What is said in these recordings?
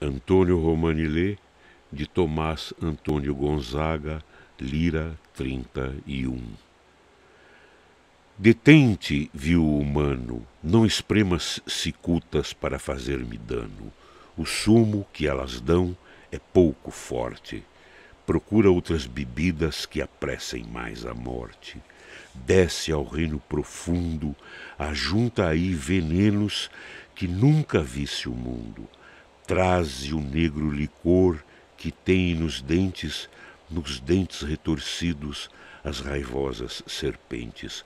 Antônio Romanilê, de Tomás Antônio Gonzaga, Lira 31. Detente, viu humano, não espremas cicutas para fazer-me dano. O sumo que elas dão é pouco forte. Procura outras bebidas que apressem mais a morte. Desce ao reino profundo, ajunta aí venenos que nunca visse o mundo traze o negro licor que tem nos dentes, nos dentes retorcidos, as raivosas serpentes.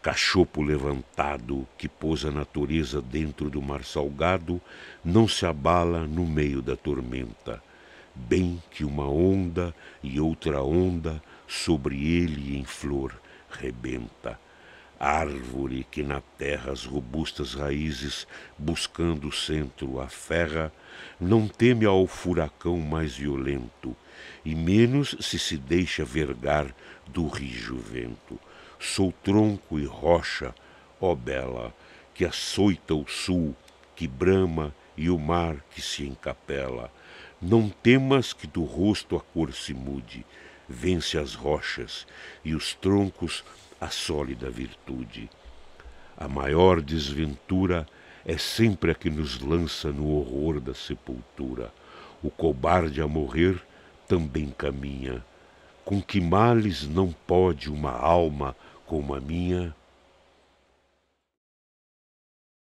Cachopo levantado que pôs a natureza dentro do mar salgado, não se abala no meio da tormenta. Bem que uma onda e outra onda sobre ele em flor rebenta árvore que na terra as robustas raízes, buscando o centro, aferra, não teme ao furacão mais violento, e menos se se deixa vergar do rijo vento. Sou tronco e rocha, ó bela, que açoita o sul, que brama e o mar que se encapela. Não temas que do rosto a cor se mude, vence as rochas e os troncos a sólida virtude. A maior desventura é sempre a que nos lança no horror da sepultura. O cobarde a morrer também caminha. Com que males não pode uma alma como a minha?